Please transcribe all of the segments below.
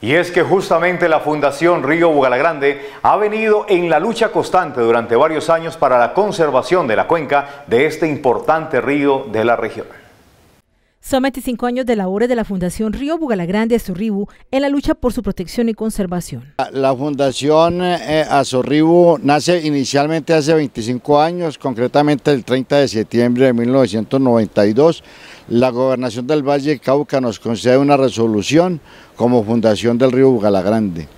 Y es que justamente la Fundación Río Bugalagrande ha venido en la lucha constante durante varios años para la conservación de la cuenca de este importante río de la región. Son 25 años de labores de la Fundación Río Bugalagrande Azorribu en la lucha por su protección y conservación. La Fundación eh, Azorribu nace inicialmente hace 25 años, concretamente el 30 de septiembre de 1992. La Gobernación del Valle Cauca nos concede una resolución como Fundación del Río Bugalagrande.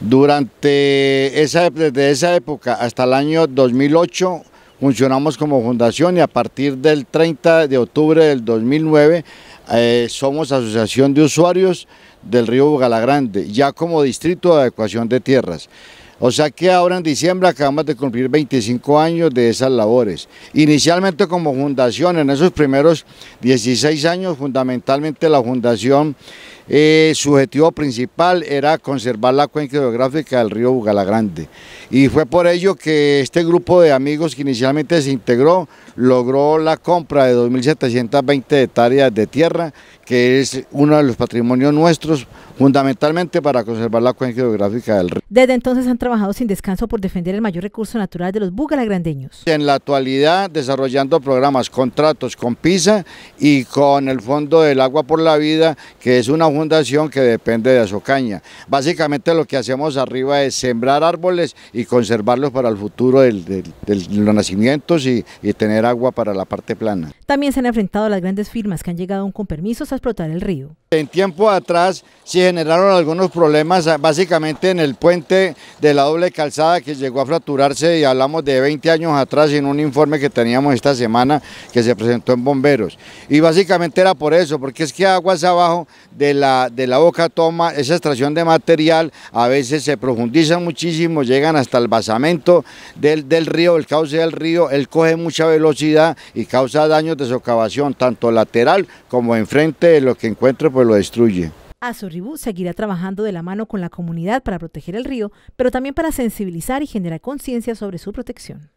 Durante esa, desde esa época hasta el año 2008 funcionamos como fundación y a partir del 30 de octubre del 2009 eh, somos asociación de usuarios del río Bugalagrande, ya como distrito de adecuación de tierras. O sea que ahora en diciembre acabamos de cumplir 25 años de esas labores. Inicialmente como fundación, en esos primeros 16 años, fundamentalmente la fundación eh, su objetivo principal era conservar la cuenca geográfica del río Bugalagrande. Y fue por ello que este grupo de amigos que inicialmente se integró logró la compra de 2.720 hectáreas de tierra, que es uno de los patrimonios nuestros, fundamentalmente para conservar la cuenca geográfica del río. Desde entonces han trabajado sin descanso por defender el mayor recurso natural de los bugalagrandeños. En la actualidad desarrollando programas, contratos con PISA y con el Fondo del Agua por la Vida, que es una fundación que depende de Azocaña. Básicamente lo que hacemos arriba es sembrar árboles y conservarlos para el futuro de los nacimientos y, tener agua para la parte plana. También se han enfrentado las grandes firmas que han llegado con permisos a explotar el río. En tiempo atrás se generaron algunos problemas ah, básicamente en el puente de la doble calzada que llegó a fracturarse y hablamos de 20 años atrás en un informe que teníamos esta semana que se presentó en bomberos y básicamente era por eso, porque es que aguas abajo de la, de la boca toma esa extracción de material, a veces se profundiza muchísimo, llegan hasta el basamento del, río, el cauce del río, él coge mucha velocidad y causa daños de socavación tanto lateral como enfrente de lo que encuentro pues lo destruye. Azorribú seguirá trabajando de la mano con la comunidad para proteger el río, pero también para sensibilizar y generar conciencia sobre su protección.